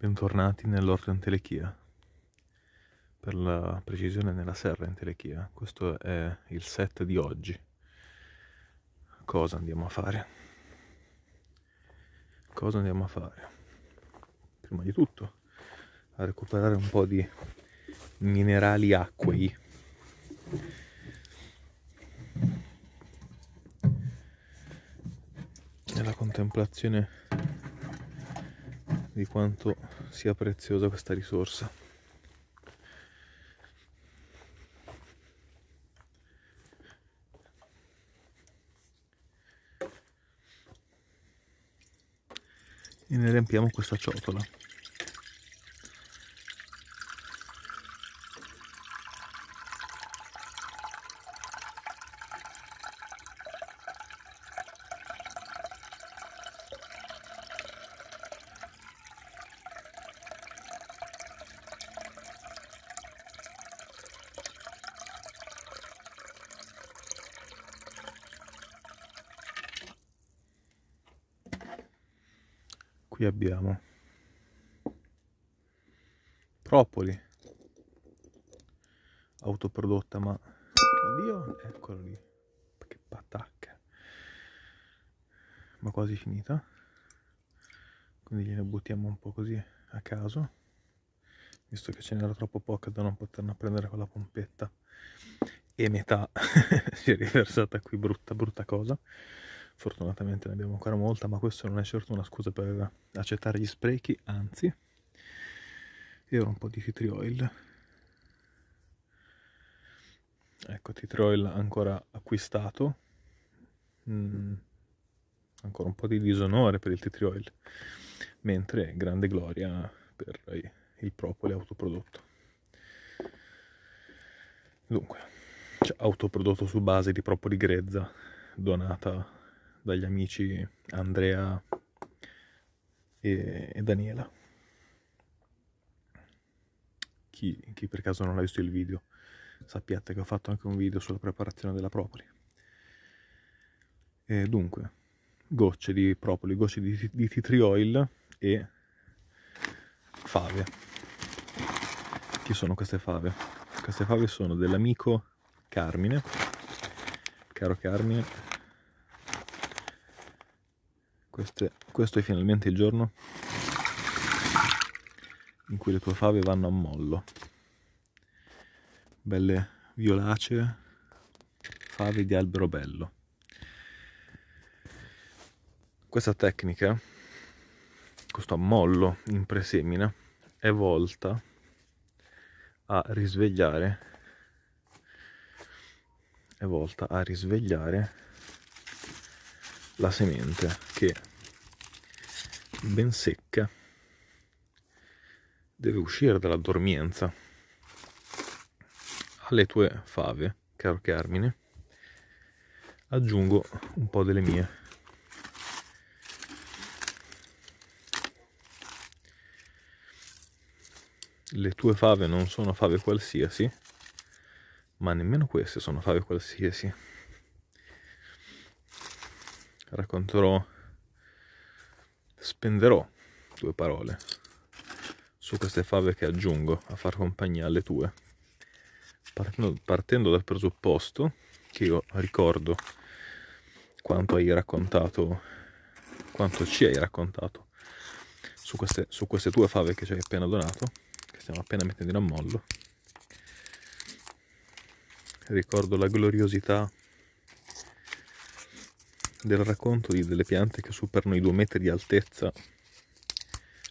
Bentornati nell'orto Entelechia, per la precisione nella serra Entelechia. Questo è il set di oggi. Cosa andiamo a fare? Cosa andiamo a fare? Prima di tutto a recuperare un po' di minerali acquei. Nella contemplazione di quanto sia preziosa questa risorsa. E ne riempiamo questa ciotola. qui abbiamo propoli autoprodotta ma oddio eccolo lì che patacca ma quasi finita quindi gliene buttiamo un po' così a caso visto che ce n'era troppo poca da non poterne prendere con la pompetta e metà si è riversata qui brutta brutta cosa fortunatamente ne abbiamo ancora molta, ma questo non è certo una scusa per accettare gli sprechi, anzi, e ora un po' di tea oil. Ecco, tea oil ancora acquistato, mm, ancora un po' di disonore per il tea oil, mentre grande gloria per il propoli autoprodotto. Dunque, cioè, autoprodotto su base di propoli grezza, donata dagli amici Andrea e, e Daniela. Chi, chi, per caso non ha visto il video, sappiate che ho fatto anche un video sulla preparazione della propoli. E dunque, gocce di propoli, gocce di, di tea tree oil e fave. Chi sono queste fave? Queste fave sono dell'amico Carmine, caro Carmine, queste, questo è finalmente il giorno in cui le tue fave vanno a mollo. Belle violacee, fave di albero bello. Questa tecnica, questo ammollo in presemina, è volta a risvegliare è volta a risvegliare la semente che ben secca deve uscire dalla dormienza alle tue fave caro Carmine aggiungo un po' delle mie le tue fave non sono fave qualsiasi ma nemmeno queste sono fave qualsiasi racconterò spenderò due parole su queste fave che aggiungo a far compagnia alle tue, partendo, partendo dal presupposto che io ricordo quanto hai raccontato, quanto ci hai raccontato su queste, su queste tue fave che ci hai appena donato, che stiamo appena mettendo in ammollo. Ricordo la gloriosità del racconto di delle piante che superano i due metri di altezza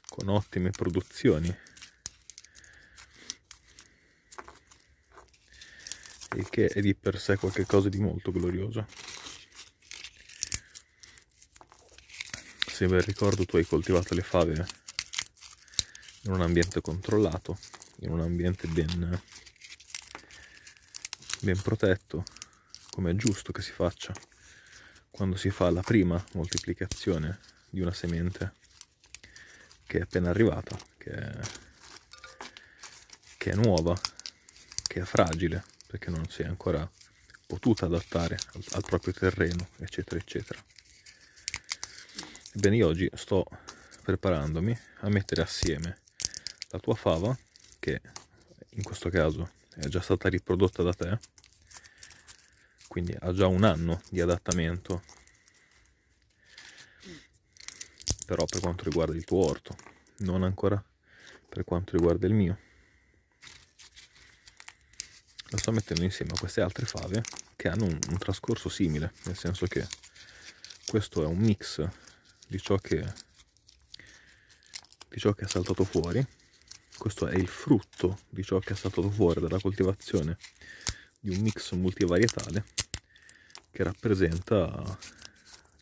con ottime produzioni il che è di per sé qualcosa di molto glorioso se ben ricordo tu hai coltivato le fave in un ambiente controllato in un ambiente ben, ben protetto come è giusto che si faccia quando si fa la prima moltiplicazione di una semente che è appena arrivata, che è, che è nuova, che è fragile, perché non si è ancora potuta adattare al, al proprio terreno, eccetera, eccetera. Ebbene, io oggi sto preparandomi a mettere assieme la tua fava, che in questo caso è già stata riprodotta da te, quindi ha già un anno di adattamento però per quanto riguarda il tuo orto non ancora per quanto riguarda il mio lo sto mettendo insieme a queste altre fave che hanno un, un trascorso simile nel senso che questo è un mix di ciò che di ciò che è saltato fuori questo è il frutto di ciò che è saltato fuori dalla coltivazione di un mix multivarietale che rappresenta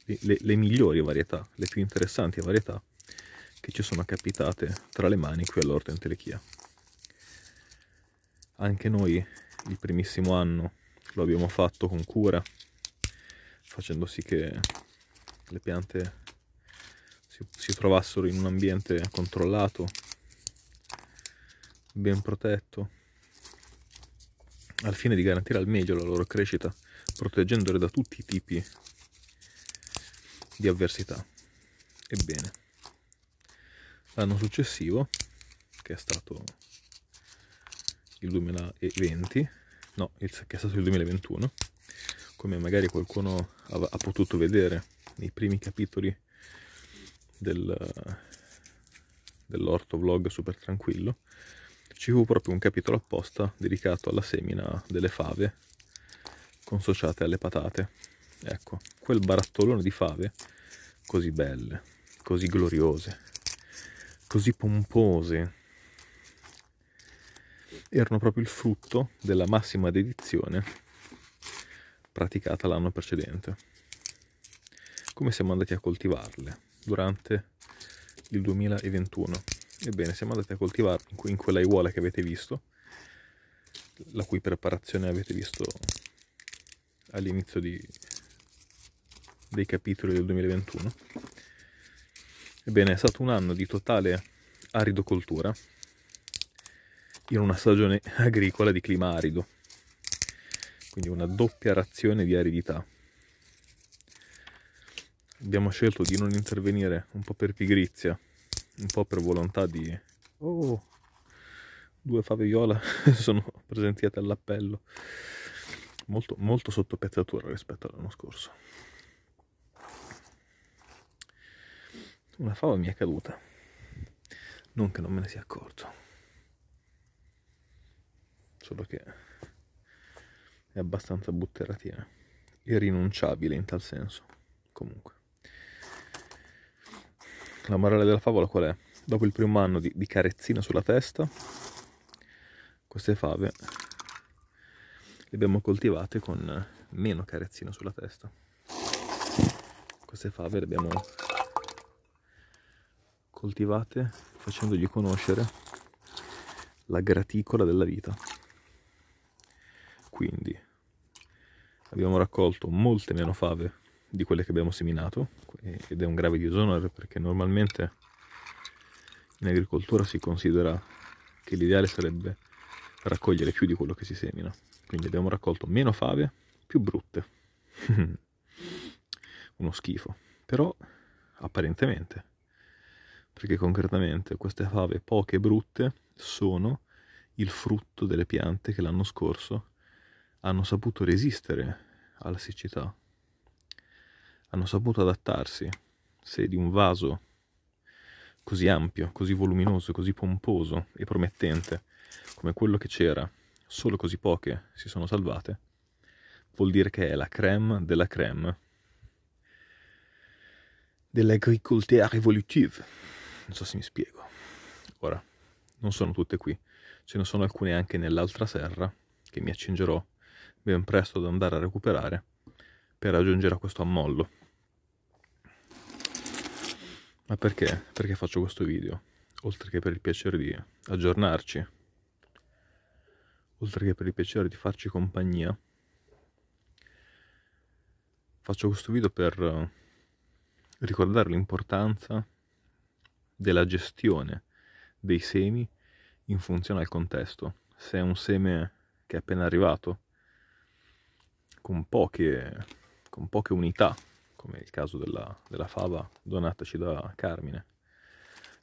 le, le, le migliori varietà, le più interessanti varietà che ci sono capitate tra le mani qui all'orto in Telechia. Anche noi il primissimo anno lo abbiamo fatto con cura, facendo sì che le piante si, si trovassero in un ambiente controllato, ben protetto, al fine di garantire al meglio la loro crescita proteggendole da tutti i tipi di avversità. Ebbene, l'anno successivo, che è stato il 2020, no, il, che è stato il 2021, come magari qualcuno ha, ha potuto vedere nei primi capitoli del, dell'orto vlog super tranquillo, ci fu proprio un capitolo apposta dedicato alla semina delle fave consociate alle patate. Ecco, quel barattolone di fave così belle, così gloriose, così pompose, erano proprio il frutto della massima dedizione praticata l'anno precedente. Come siamo andati a coltivarle durante il 2021? Ebbene, siamo andati a coltivarle in quella aiuola che avete visto, la cui preparazione avete visto all'inizio dei capitoli del 2021. Ebbene, è stato un anno di totale aridocoltura in una stagione agricola di clima arido, quindi una doppia razione di aridità. Abbiamo scelto di non intervenire un po' per pigrizia, un po' per volontà di... Oh, due fave viola sono presenti all'appello molto, molto sotto pezzatura rispetto all'anno scorso. Una fava mi è caduta, non che non me ne sia accorto, solo che è abbastanza butteratina, irrinunciabile in tal senso, comunque. La morale della favola qual è? Dopo il primo anno di, di carezzina sulla testa, queste fave le abbiamo coltivate con meno carezzina sulla testa queste fave le abbiamo coltivate facendogli conoscere la graticola della vita quindi abbiamo raccolto molte meno fave di quelle che abbiamo seminato ed è un grave disonore perché normalmente in agricoltura si considera che l'ideale sarebbe raccogliere più di quello che si semina quindi abbiamo raccolto meno fave più brutte uno schifo però apparentemente perché concretamente queste fave poche e brutte sono il frutto delle piante che l'anno scorso hanno saputo resistere alla siccità hanno saputo adattarsi se di un vaso così ampio, così voluminoso, così pomposo e promettente come quello che c'era solo così poche si sono salvate, vuol dire che è la creme della creme dell'agricoltura révolutive. Non so se mi spiego. Ora, non sono tutte qui, ce ne sono alcune anche nell'altra serra che mi accingerò ben presto ad andare a recuperare per raggiungere a questo ammollo. Ma perché? Perché faccio questo video? Oltre che per il piacere di aggiornarci oltre che per il piacere di farci compagnia, faccio questo video per eh, ricordare l'importanza della gestione dei semi in funzione al contesto. Se è un seme che è appena arrivato, con poche, con poche unità, come il caso della, della fava donataci da Carmine,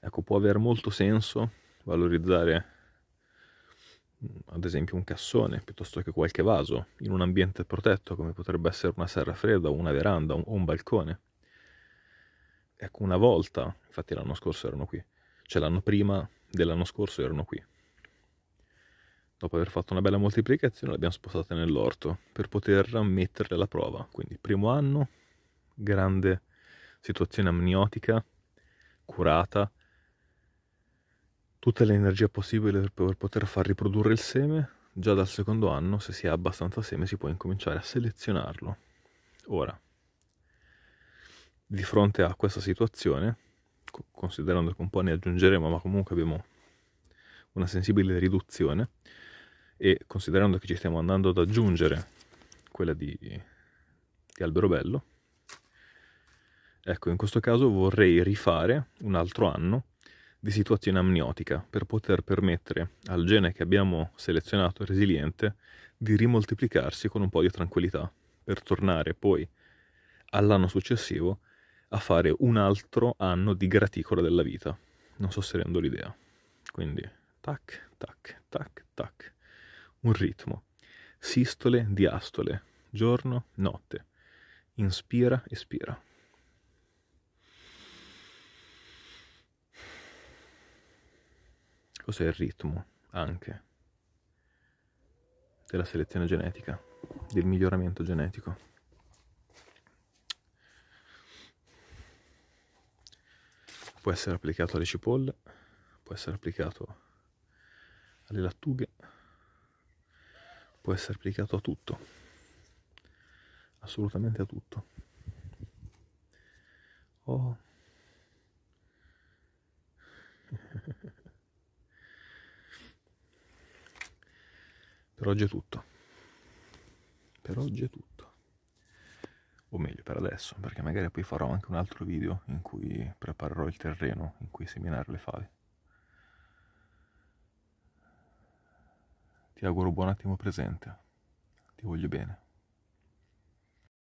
ecco, può aver molto senso valorizzare ad esempio un cassone piuttosto che qualche vaso in un ambiente protetto come potrebbe essere una serra fredda o una veranda o un balcone. Ecco, una volta, infatti l'anno scorso erano qui, cioè l'anno prima dell'anno scorso erano qui. Dopo aver fatto una bella moltiplicazione le abbiamo spostate nell'orto per poter metterle alla prova. Quindi primo anno, grande situazione amniotica, curata, tutta l'energia possibile per poter far riprodurre il seme, già dal secondo anno, se si ha abbastanza seme, si può incominciare a selezionarlo. Ora, di fronte a questa situazione, considerando che un po' ne aggiungeremo, ma comunque abbiamo una sensibile riduzione, e considerando che ci stiamo andando ad aggiungere quella di, di bello, ecco, in questo caso vorrei rifare un altro anno di situazione amniotica per poter permettere al gene che abbiamo selezionato resiliente di rimoltiplicarsi con un po' di tranquillità per tornare poi all'anno successivo a fare un altro anno di graticola della vita. Non so se rendo l'idea. Quindi tac, tac, tac, tac. Un ritmo. Sistole, diastole. Giorno, notte. Inspira, espira. cos'è il ritmo anche della selezione genetica, del miglioramento genetico. Può essere applicato alle cipolle, può essere applicato alle lattughe, può essere applicato a tutto, assolutamente a tutto. Oh. Per oggi è tutto. Per oggi è tutto. O meglio, per adesso, perché magari poi farò anche un altro video in cui preparerò il terreno in cui seminare le fave. Ti auguro buon attimo presente. Ti voglio bene.